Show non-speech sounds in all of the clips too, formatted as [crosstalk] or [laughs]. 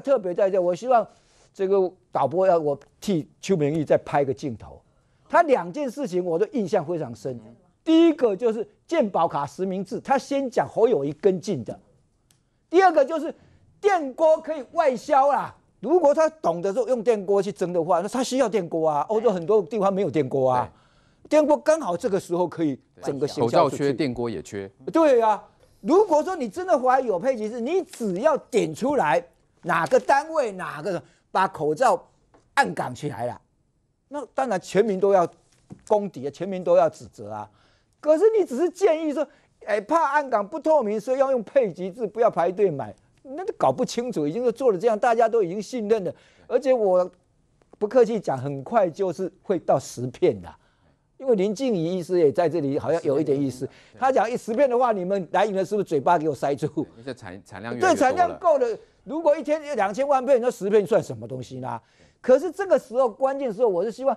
特别在这，我希望这个导播要我替邱明义再拍个镜头。他两件事情我都印象非常深。第一个就是健保卡实名制，他先讲侯友谊跟进的；第二个就是电锅可以外销啦。如果他懂得说用电锅去蒸的话，那他需要电锅啊。欧洲很多地方没有电锅啊，电锅刚好这个时候可以整个口罩缺，电锅也缺。对啊，如果说你真的怀有配齐，是你只要点出来。哪个单位哪个把口罩按岗起来了？那当然，全民都要功敌啊，全民都要指责啊。可是你只是建议说，哎，怕暗岗不透明，所以要用配给制，不要排队买。那都搞不清楚，已经是做了这样，大家都已经信任了。而且我不客气讲，很快就是会到十片的，因为林靖怡医师也在这里，好像有一点意思。他讲一十片的话，你们来你们是不是嘴巴给我塞住？这产产量对产量够了。如果一天两千万片，那十片算什么东西呢？可是这个时候，关键时候，我是希望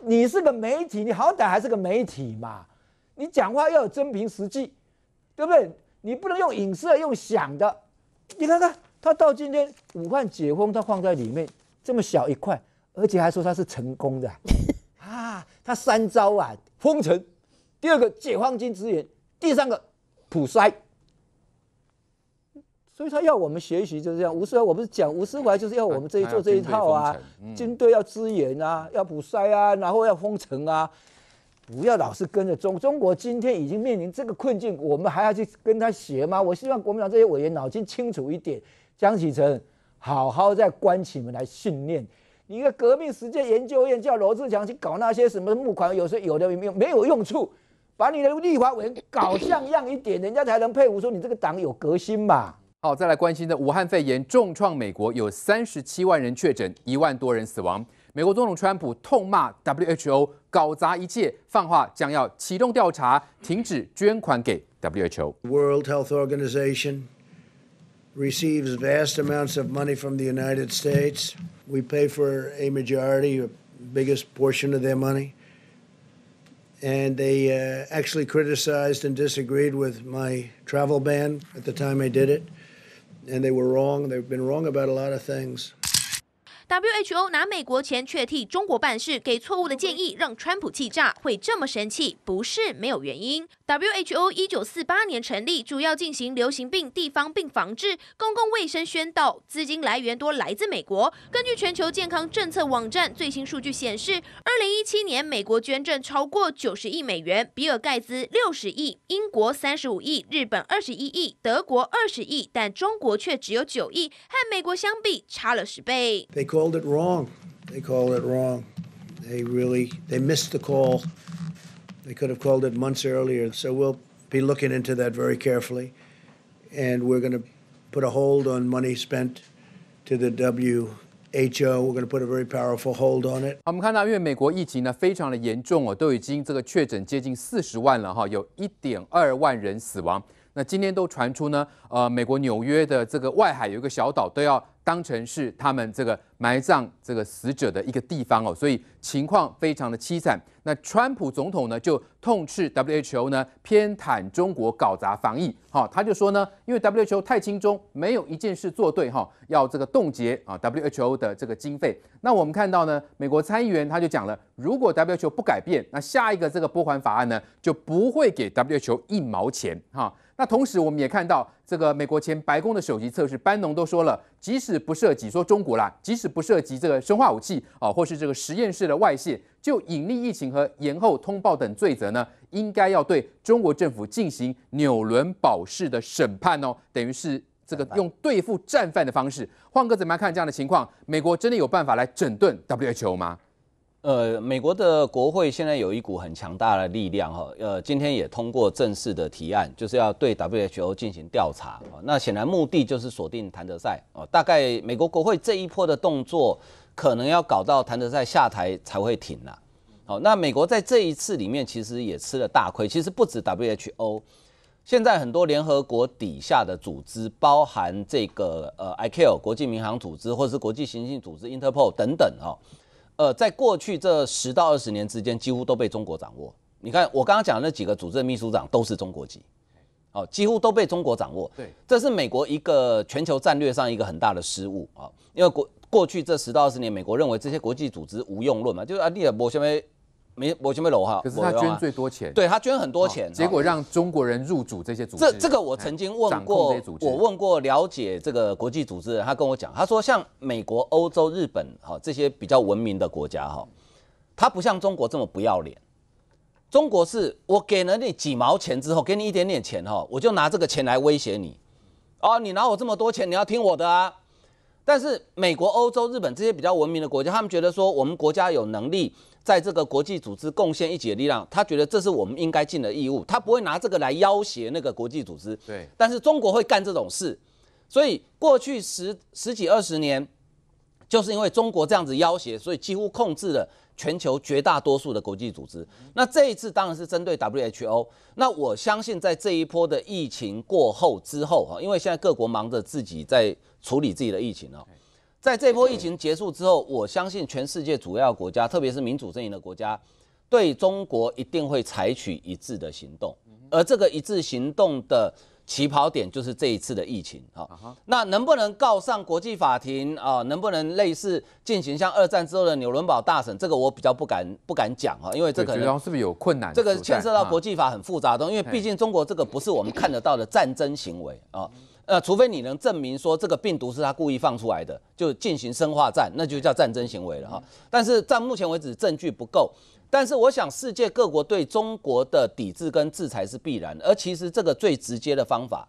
你是个媒体，你好歹还是个媒体嘛。你讲话要有真凭实据，对不对？你不能用影射，用想的。你看看他到今天武汉解封，他放在里面这么小一块，而且还说他是成功的 [laughs] 啊！他三招啊：封城，第二个解放军支援，第三个普筛。所以他要我们学习就是这样。吴思怀，我不是讲吴思怀就是要我们这一做这一套啊，军队要支援啊，要补塞啊，然后要封城啊，不要老是跟着中中国。今天已经面临这个困境，我们还要去跟他学吗？我希望国民党这些委员脑筋清楚一点。江启臣，好好在关起门来训练。你个革命实践研究院叫罗志祥去搞那些什么募款，有时有的没有没有用处。把你的立委员搞像样一点，人家才能佩服说你这个党有革新嘛。好，再来关心的，武汉肺炎重创美国，有三十七万人确诊，一万多人死亡。美国总统川普痛骂 WHO 搞砸一切，放话将要启动调查，停止捐款给 WHO。World Health Organization receives vast amounts of money from the United States. We pay for a majority, a biggest portion of their money, and they actually criticized and disagreed with my travel ban at the time I did it. and they were wrong. They've been wrong about a lot of things. WHO 拿美国钱却替中国办事，给错误的建议，让川普气炸，会这么生气不是没有原因。WHO 一九四八年成立，主要进行流行病、地方病防治、公共卫生宣导，资金来源多来自美国。根据全球健康政策网站最新数据显示，二零一七年美国捐赠超过九十亿美元，比尔盖茨六十亿，英国三十五亿，日本二十一亿，德国二十亿，但中国却只有九亿，和美国相比差了十倍。called it wrong. They called it wrong. They really they missed the call. They could have called it months earlier. So we'll be looking into that very carefully, and we're going to put a hold on money spent to the WHO. we're going to put a very powerful hold on it. 那今天都传出呢，呃，美国纽约的这个外海有一个小岛都要当成是他们这个埋葬这个死者的一个地方哦，所以情况非常的凄惨。那川普总统呢就痛斥 WHO 呢偏袒中国搞砸防疫，好，他就说呢，因为 WHO 太轻重，没有一件事做对哈，要这个冻结啊 WHO 的这个经费。那我们看到呢，美国参议员他就讲了，如果 WHO 不改变，那下一个这个拨款法案呢就不会给 WHO 一毛钱哈。那同时，我们也看到，这个美国前白宫的首席测试班农都说了，即使不涉及说中国啦，即使不涉及这个生化武器啊，或是这个实验室的外泄，就隐匿疫情和延后通报等罪责呢，应该要对中国政府进行纽伦堡式的审判哦，等于是这个用对付战犯的方式。换个怎么样看这样的情况？美国真的有办法来整顿 WHO 吗？呃，美国的国会现在有一股很强大的力量哈，呃，今天也通过正式的提案，就是要对 WHO 进行调查那显然目的就是锁定谭德赛哦。大概美国国会这一波的动作，可能要搞到谭德赛下台才会停了。好，那美国在这一次里面其实也吃了大亏，其实不止 WHO，现在很多联合国底下的组织，包含这个呃 I C O 国际民航组织或者是国际刑警组织 Interpol 等等哦呃，在过去这十到二十年之间，几乎都被中国掌握。你看，我刚刚讲的那几个组织秘书长都是中国籍，哦，几乎都被中国掌握。对，这是美国一个全球战略上一个很大的失误啊，因为国过去这十到二十年，美国认为这些国际组织无用论嘛，就是啊，你也莫什么没，我就没楼哈。可是他捐最多钱，对他捐很多钱，结果让中国人入主这些组织。这这个我曾经问过，我问过了解这个国际组织人，他跟我讲，他说像美国、欧洲、日本哈这些比较文明的国家哈，他不像中国这么不要脸。中国是我给了你几毛钱之后，给你一点点钱哈，我就拿这个钱来威胁你，哦，你拿我这么多钱，你要听我的啊。但是美国、欧洲、日本这些比较文明的国家，他们觉得说我们国家有能力。在这个国际组织贡献一己的力量，他觉得这是我们应该尽的义务，他不会拿这个来要挟那个国际组织。对，但是中国会干这种事，所以过去十十几二十年，就是因为中国这样子要挟，所以几乎控制了全球绝大多数的国际组织。那这一次当然是针对 WHO。那我相信在这一波的疫情过后之后啊，因为现在各国忙着自己在处理自己的疫情哦。在这波疫情结束之后，我相信全世界主要国家，特别是民主阵营的国家，对中国一定会采取一致的行动。而这个一致行动的起跑点就是这一次的疫情啊。那能不能告上国际法庭啊？能不能类似进行像二战之后的纽伦堡大审？这个我比较不敢不敢讲啊，因为这个是不是有困难？这个牵涉到国际法很复杂的，因为毕竟中国这个不是我们看得到的战争行为啊。那除非你能证明说这个病毒是他故意放出来的，就进行生化战，那就叫战争行为了哈。但是在目前为止，证据不够。但是我想，世界各国对中国的抵制跟制裁是必然。而其实这个最直接的方法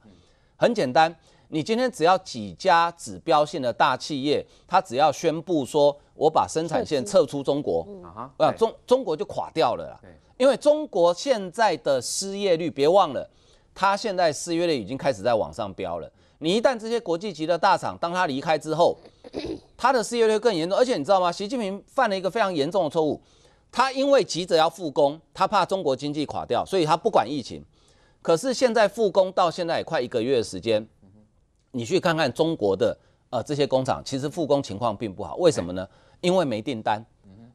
很简单，你今天只要几家指标性的大企业，他只要宣布说我把生产线撤出中国，啊，中中国就垮掉了。因为中国现在的失业率，别忘了。他现在失业率已经开始在往上飙了。你一旦这些国际级的大厂当他离开之后，[coughs] 他的失业率更严重。而且你知道吗？习近平犯了一个非常严重的错误，他因为急着要复工，他怕中国经济垮掉，所以他不管疫情。可是现在复工到现在也快一个月的时间，你去看看中国的呃这些工厂，其实复工情况并不好。为什么呢？因为没订单。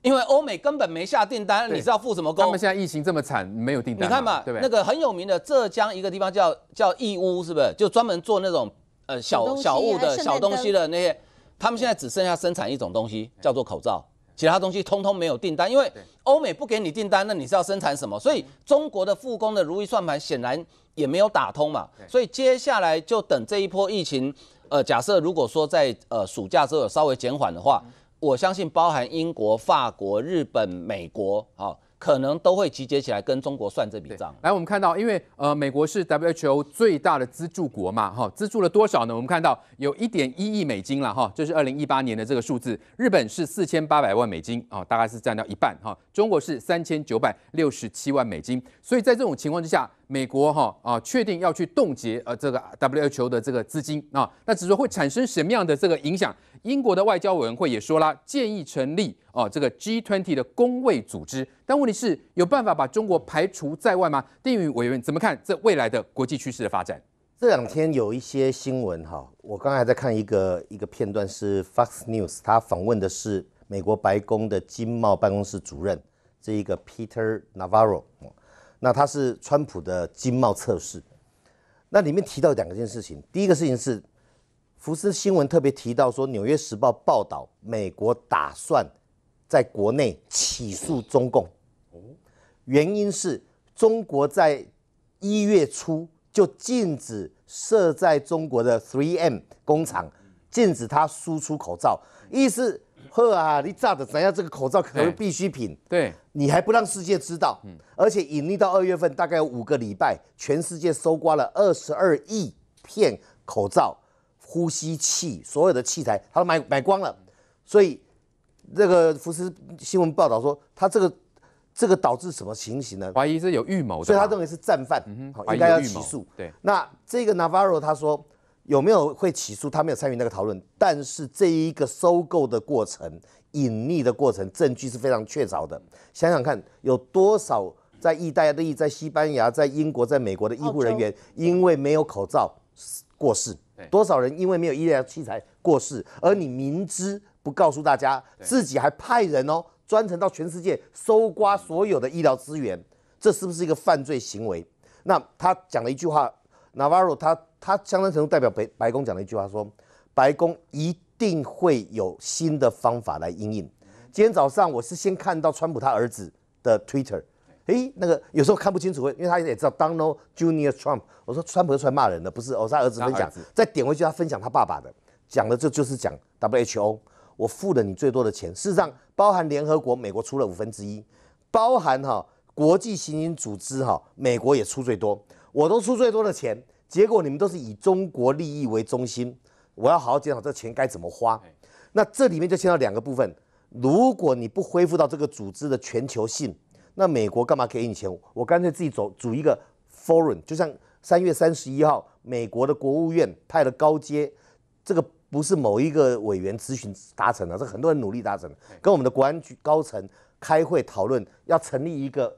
因为欧美根本没下订单，你是要付什么工？他们现在疫情这么惨，没有订单。你看嘛，那个很有名的浙江一个地方叫叫义乌，是不是？就专门做那种呃小小物的小东西的那些，他们现在只剩下生产一种东西，叫做口罩，其他东西通通没有订单。因为欧美不给你订单，那你是要生产什么？所以中国的复工的如意算盘显然也没有打通嘛。所以接下来就等这一波疫情，呃，假设如果说在呃暑假之后稍微减缓的话。我相信包含英国、法国、日本、美国，哈，可能都会集结起来跟中国算这笔账。来，我们看到，因为呃，美国是 WHO 最大的资助国嘛，哈，资助了多少呢？我们看到有一点一亿美金了，哈，这是二零一八年的这个数字。日本是四千八百万美金，啊，大概是占到一半，哈。中国是三千九百六十七万美金，所以在这种情况之下。美国哈啊，确定要去冻结呃这个 W H O 的这个资金啊，那只是会产生什么样的这个影响？英国的外交委员会也说啦，建议成立啊这个 G twenty 的工卫组织，但问题是有办法把中国排除在外吗？丁宇委员怎么看这未来的国际趋势的发展？这两天有一些新闻哈，我刚才在看一个一个片段是 Fox News，他访问的是美国白宫的经贸办公室主任这一个 Peter Navarro。那它是川普的经贸测试，那里面提到两件事情。第一个事情是，福斯新闻特别提到说，《纽约时报》报道美国打算在国内起诉中共，原因是中国在一月初就禁止设在中国的 3M 工厂，禁止它输出口罩，意思呵啊，你炸的怎样？这个口罩可是必需品，对。你还不让世界知道，而且隐匿到二月份，大概有五个礼拜，全世界搜刮了二十二亿片口罩、呼吸器，所有的器材，他都买买光了。所以，这个福斯新闻报道说，他这个这个导致什么情形呢？怀疑是有预谋的，所以他认为是战犯，应该要起诉。对。那这个 Navarro 他说，有没有会起诉？他没有参与那个讨论，但是这一个收购的过程。隐匿的过程，证据是非常确凿的。想想看，有多少在意大利、在西班牙、在英国、在美国的医护人员因为没有口罩过世？多少人因为没有医疗器材过世？而你明知不告诉大家，自己还派人哦，专程到全世界搜刮所有的医疗资源，这是不是一个犯罪行为？那他讲了一句话，Navarro 他他相当程度代表白白宫讲了一句话，说白宫一。定会有新的方法来应对。今天早上我是先看到川普他儿子的 Twitter，哎，那个有时候看不清楚，因为他也知道 Donald Junior Trump。我说川普出来骂人的，不是，我是他儿子分享，再点回去他分享他爸爸的，讲的这就是讲 WHO，我付了你最多的钱。事实上，包含联合国，美国出了五分之一，包含哈国际刑警组织哈，美国也出最多，我都出最多的钱，结果你们都是以中国利益为中心。我要好好检讨这钱该怎么花，那这里面就牵到两个部分。如果你不恢复到这个组织的全球性，那美国干嘛给你钱？我干脆自己组组一个 Foreign，就像三月三十一号美国的国务院派了高阶，这个不是某一个委员咨询达成的，是很多人努力达成，的，跟我们的国安局高层开会讨论，要成立一个。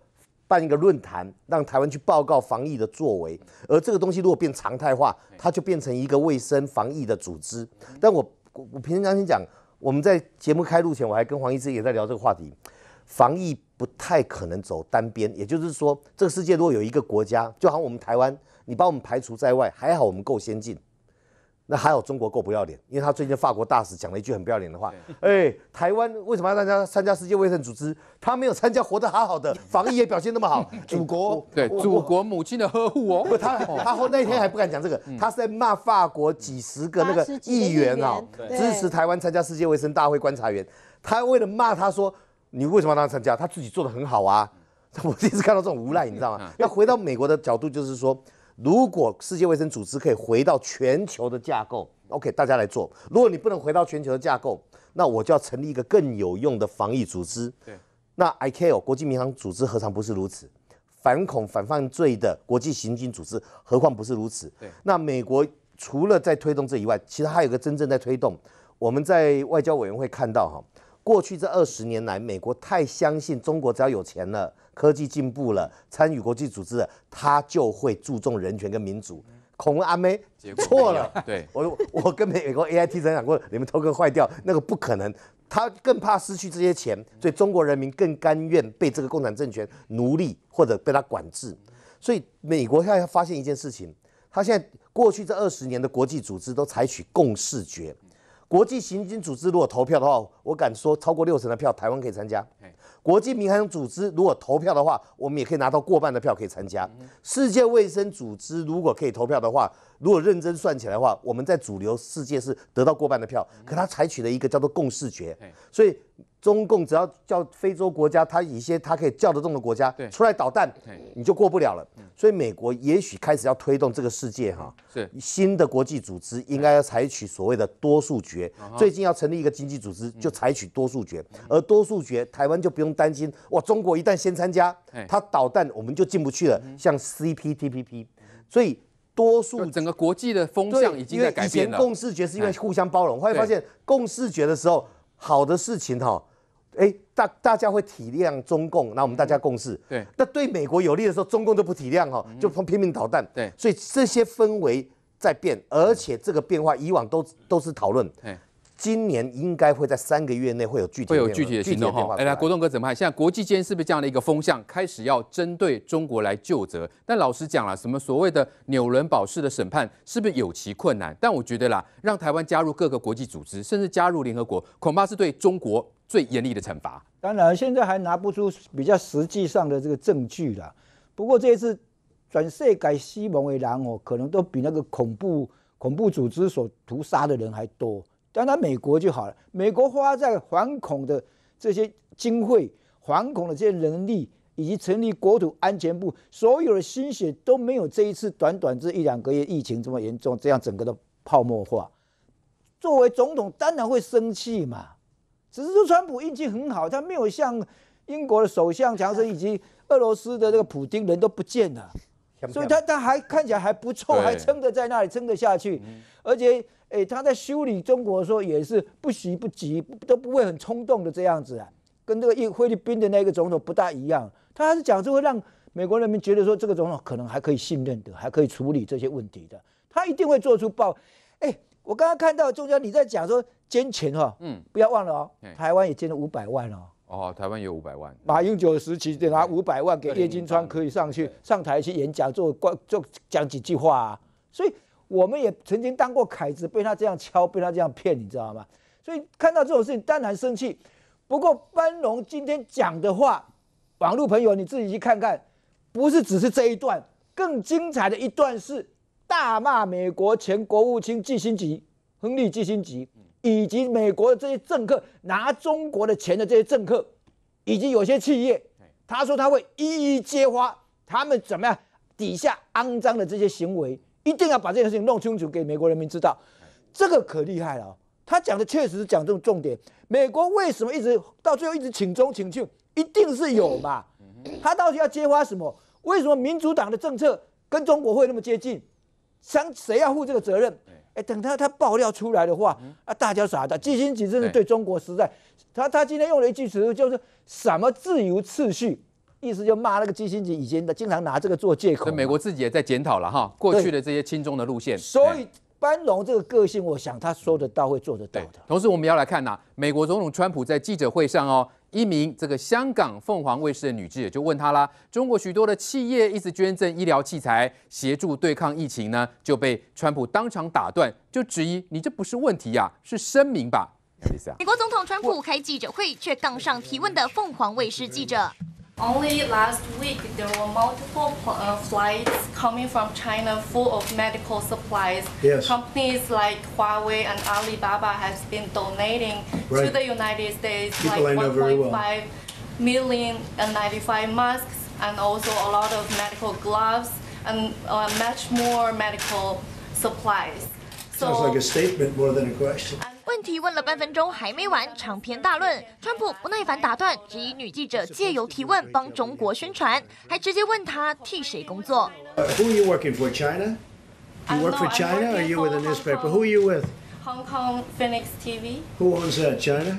办一个论坛，让台湾去报告防疫的作为，而这个东西如果变常态化，它就变成一个卫生防疫的组织。但我我平常先讲，我们在节目开录前，我还跟黄医师也在聊这个话题，防疫不太可能走单边，也就是说，这个世界如果有一个国家，就好像我们台湾，你把我们排除在外，还好我们够先进。那还有中国够不要脸，因为他最近法国大使讲了一句很不要脸的话，哎，台湾为什么要大家参加世界卫生组织？他没有参加，活得好好的，防疫也表现那么好，[laughs] 祖国对祖国母亲的呵护哦。不，他他那天还不敢讲这个，他是在骂法国几十个那个议员哦，支持台湾参加世界卫生大会观察员。他为了骂他说，你为什么要让他参加？他自己做的很好啊。[laughs] 我第一次看到这种无赖，你知道吗？要回到美国的角度，就是说。如果世界卫生组织可以回到全球的架构，OK，大家来做。如果你不能回到全球的架构，那我就要成立一个更有用的防疫组织。对，那 IKEO 国际民航组织何尝不是如此？反恐反犯罪的国际刑警组织，何况不是如此？对，那美国除了在推动这以外，其实还有一个真正在推动。我们在外交委员会看到哈，过去这二十年来，美国太相信中国，只要有钱了。科技进步了，参与国际组织，他就会注重人权跟民主。孔阿妹错了，对我我跟美国 A I T 曾讲过，你们投个坏掉，那个不可能。他更怕失去这些钱，所以中国人民更甘愿被这个共产政权奴隶或者被他管制。所以美国现在发现一件事情，他现在过去这二十年的国际组织都采取共视觉。国际刑警组织如果投票的话，我敢说超过六成的票，台湾可以参加。国际民航组织如果投票的话，我们也可以拿到过半的票，可以参加。世界卫生组织如果可以投票的话，如果认真算起来的话，我们在主流世界是得到过半的票，可他采取了一个叫做共识决，所以。中共只要叫非洲国家，他一些他可以叫得动的国家出来捣蛋，你就过不了了。所以美国也许开始要推动这个世界哈，新的国际组织应该要采取所谓的多数决。最近要成立一个经济组织，就采取多数决。而多数决，台湾就不用担心哇。中国一旦先参加，他导弹我们就进不去了。像 CPTPP，所以多数整个国际的风向已经在改变了。以前共视觉是因为互相包容，后来发现共视觉的时候。好的事情哈，哎，大大家会体谅中共，那我们大家共事。对，那对美国有利的时候，中共都不体谅哈，就拼命捣蛋。对，所以这些氛围在变，而且这个变化以往都都是讨论。对。今年应该会在三个月内会有具体会有具体的行动哈。哎，来国栋哥怎么看？现在国际间是不是这样的一个风向，开始要针对中国来就责？但老实讲了，什么所谓的纽伦堡式的审判，是不是有其困难？但我觉得啦，让台湾加入各个国际组织，甚至加入联合国，恐怕是对中国最严厉的惩罚。当然，现在还拿不出比较实际上的这个证据了。不过这一次转设改西蒙为狼哦，可能都比那个恐怖恐怖组织所屠杀的人还多。但他美国就好了。美国花在反恐的这些经费、反恐的这些能力，以及成立国土安全部所有的心血，都没有这一次短短这一两个月疫情这么严重，这样整个的泡沫化。作为总统，当然会生气嘛。只是说，川普运气很好，他没有像英国的首相强生以及俄罗斯的这个普京人都不见了，所以他他还看起来还不错，还撑得在那里撑得下去，而且。哎，他在修理中国的时候也是不喜不急，都不会很冲动的这样子啊，跟这个一菲律宾的那个总统不大一样。他是讲是会让美国人民觉得说这个总统可能还可以信任的，还可以处理这些问题的。他一定会做出报。哎，我刚刚看到，中央你在讲说捐钱哈，嗯，不要忘了哦，台湾也捐了五百万哦。哦，台湾有五百万。马英九时期就拿五百万给叶金川，可以上去上台去演讲，做官做讲几句话啊。所以。我们也曾经当过凯子，被他这样敲，被他这样骗，你知道吗？所以看到这种事情当然生气。不过班农今天讲的话，网络朋友你自己去看看，不是只是这一段，更精彩的一段是大骂美国前国务卿基辛吉、亨利·基辛吉，以及美国的这些政客拿中国的钱的这些政客，以及有些企业。他说他会一一揭发他们怎么样底下肮脏的这些行为。一定要把这件事情弄清楚，给美国人民知道。这个可厉害了，他讲的确实讲种重点。美国为什么一直到最后一直请中请救，一定是有嘛？他到底要揭发什么？为什么民主党的政策跟中国会那么接近？想谁要负这个责任？哎，等他他爆料出来的话啊，大家傻的，基辛格真是对中国实在。他他今天用了一句词，就是什么自由秩序。意思就骂那个基辛格，以前经常拿这个做借口。美国自己也在检讨了哈，过去的这些亲中的路线。所以班农这个个性，我想他说得到会做得到的。同时，我们要来看呐，美国总统川普在记者会上哦，一名这个香港凤凰卫视的女记者就问他啦：“中国许多的企业一直捐赠医疗器材协助对抗疫情呢，就被川普当场打断，就质疑你这不是问题呀，是声明吧？什么意思啊？”美国总统川普开记者会却杠上提问的凤凰卫视记者。Only last week, there were multiple uh, flights coming from China full of medical supplies. Yes. Companies like Huawei and Alibaba has been donating right. to the United States People like 1.5 well. million and 95 masks and also a lot of medical gloves and uh, much more medical supplies. So, Sounds like a statement more than a question. 提问了半分钟还没完，长篇大论。川普不耐烦打断，质疑女记者借由提问帮中国宣传，还直接问他替谁工作。Who are you working for China? Do you work for China. Are you with a newspaper? Who are you with? Hong Kong Phoenix TV. Who owns that China?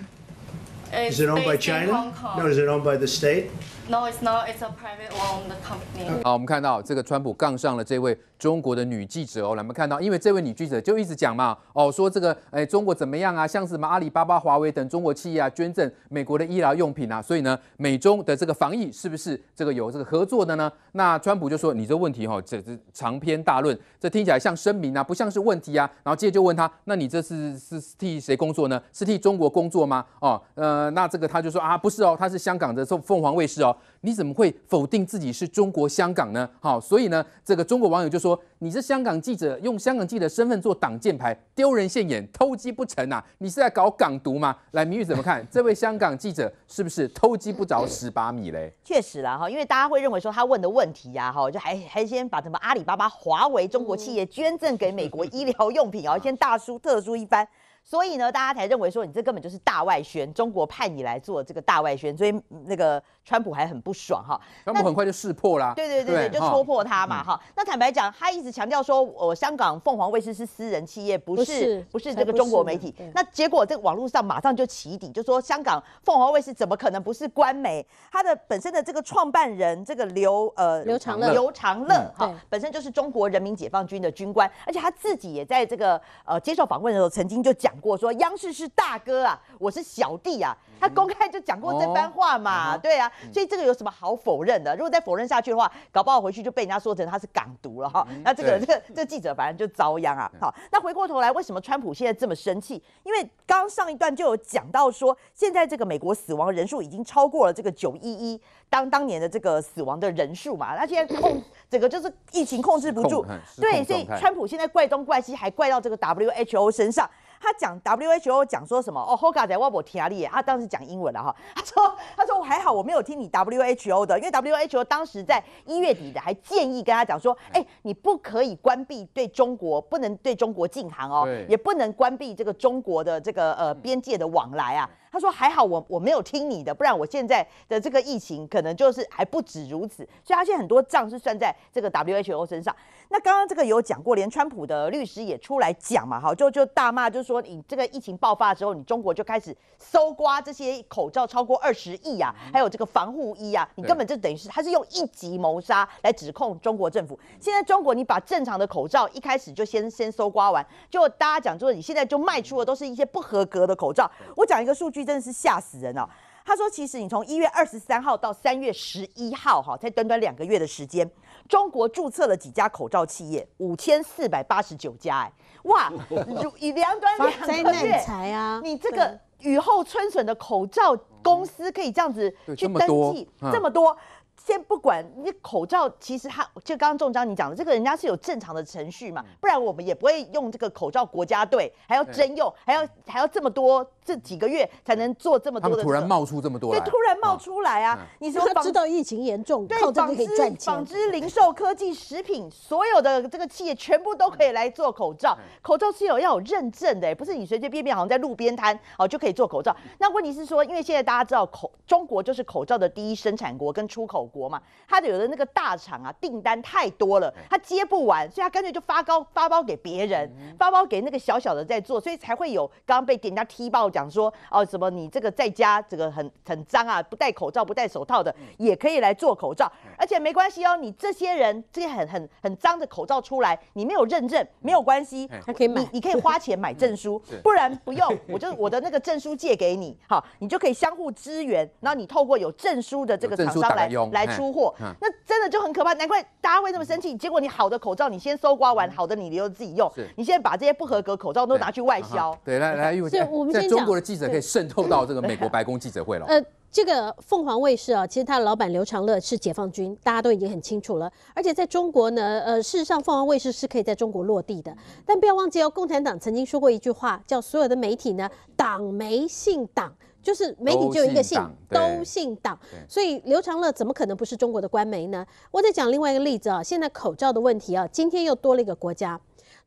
Is it owned by China? No, is it owned by the state? No, it's not. It's a private-owned company. 好，我们看到这个川普杠上了这位。中国的女记者哦，我们看到，因为这位女记者就一直讲嘛，哦，说这个哎，中国怎么样啊？像什么阿里巴巴、华为等中国企业啊，捐赠美国的医疗用品啊，所以呢，美中的这个防疫是不是这个有这个合作的呢？那川普就说你这问题哈，这这长篇大论，这听起来像声明啊，不像是问题啊。然后接着就问他，那你这是是替谁工作呢？是替中国工作吗？哦，呃，那这个他就说啊，不是哦，他是香港的凤凤凰卫视哦，你怎么会否定自己是中国香港呢？好，所以呢，这个中国网友就说。说你是香港记者，用香港记者身份做挡箭牌，丢人现眼，偷鸡不成啊！你是在搞港独吗？来，明玉怎么看？这位香港记者是不是偷鸡不着十八米嘞？确实啦哈，因为大家会认为说他问的问题呀哈，就还还先把什么阿里巴巴、华为、中国企业捐赠给美国医疗用品哦，先大书特书一番。所以呢，大家才认为说你这根本就是大外宣，中国派你来做这个大外宣，所以那个川普还很不爽哈。川普很快就识破啦。对对对对，就戳破他嘛哈。那坦白讲，他一直强调说我香港凤凰卫视是私人企业，不是不是这个中国媒体。那结果这个网络上马上就起底，就说香港凤凰卫视怎么可能不是官媒？他的本身的这个创办人这个刘呃刘长乐刘长乐哈，本身就是中国人民解放军的军官，而且他自己也在这个呃接受访问的时候曾经就讲。讲过说央视是大哥啊，我是小弟啊，他公开就讲过这番话嘛，对啊，所以这个有什么好否认的？如果再否认下去的话，搞不好回去就被人家说成他是港独了哈。那这个这这记者反正就遭殃啊。好，那回过头来，为什么川普现在这么生气？因为刚刚上一段就有讲到说，现在这个美国死亡人数已经超过了这个九一一当当年的这个死亡的人数嘛。那现在控整个就是疫情控制不住，对，所以川普现在怪东怪西，还怪到这个 WHO 身上。他讲 WHO 讲说什么？哦，Hoka 在瓦伯提亚力，他当时讲英文了哈。[laughs] 他说，他说我还好，我没有听你 WHO 的，因为 WHO 当时在一月底的，还建议跟他讲说，哎，你不可以关闭对中国，不能对中国禁航哦，也不能关闭这个中国的这个呃边界的往来啊。他说：“还好我我没有听你的，不然我现在的这个疫情可能就是还不止如此。”所以他现在很多账是算在这个 WHO 身上。那刚刚这个有讲过，连川普的律师也出来讲嘛，哈，就就大骂，就说你这个疫情爆发的时候，你中国就开始搜刮这些口罩超过二十亿呀，还有这个防护衣啊，你根本就等于是他是用一级谋杀来指控中国政府。现在中国你把正常的口罩一开始就先先搜刮完，就大家讲就是你现在就卖出的都是一些不合格的口罩。我讲一个数据。真的是吓死人哦！他说：“其实你从一月二十三号到三月十一号，哈，才短短两个月的时间，中国注册了几家口罩企业，五千四百八十九家，哎，哇，[laughs] 就以短短两个月才啊，你这个雨后春笋的口罩公司可以这样子去登记这么多？先不管你口罩，其实它就刚刚中章你讲的，这个人家是有正常的程序嘛？不然我们也不会用这个口罩国家队，还要征用，还要还要这么多。”这几个月才能做这么多的，突然冒出这么多，对，突然冒出来啊！你说知道疫情严重，对，纺织、纺织零售、科技、食品，所有的这个企业全部都可以来做口罩。口罩是有要有认证的，不是你随随便便好像在路边摊哦就可以做口罩。那问题是说，因为现在大家知道口中国就是口罩的第一生产国跟出口国嘛，它的有的那个大厂啊订单太多了，它接不完，所以它干脆就发高发包给别人，发包给那个小小的在做，所以才会有刚刚被人家踢爆脚。讲说哦，什么你这个在家这个很很脏啊，不戴口罩不戴手套的也可以来做口罩，而且没关系哦，你这些人这些很很很脏的口罩出来，你没有认证没有关系，可以买，你可以花钱买证书，不然不用，我就我的那个证书借给你，好，你就可以相互支援，然后你透过有证书的这个厂商来来出货，那真的就很可怕，难怪大家会这么生气。结果你好的口罩你先搜刮完，好的你留自己用，你现在把这些不合格口罩都拿去外销，对，来来，所以我们先讲。国的记者可以渗透到这个美国白宫记者会了。呃，这个凤凰卫视啊，其实它的老板刘长乐是解放军，大家都已经很清楚了。而且在中国呢，呃，事实上凤凰卫视是可以在中国落地的。但不要忘记哦，共产党曾经说过一句话，叫所有的媒体呢，党媒信党，就是媒体就有一个姓，都姓党。所以刘长乐怎么可能不是中国的官媒呢？我再讲另外一个例子啊，现在口罩的问题啊，今天又多了一个国家，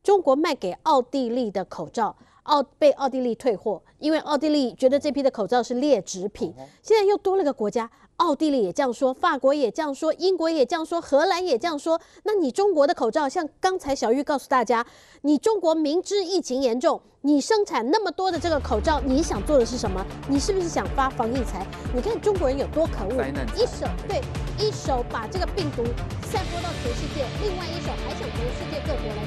中国卖给奥地利的口罩。奥被奥地利退货，因为奥地利觉得这批的口罩是劣质品。现在又多了个国家，奥地利也这样说，法国也这样说，英国也这样说，荷兰也这样说。那你中国的口罩，像刚才小玉告诉大家，你中国明知疫情严重，你生产那么多的这个口罩，你想做的是什么？你是不是想发防疫财？你看中国人有多可恶，一手对一手把这个病毒散播到全世界，另外一手还想从世界各国。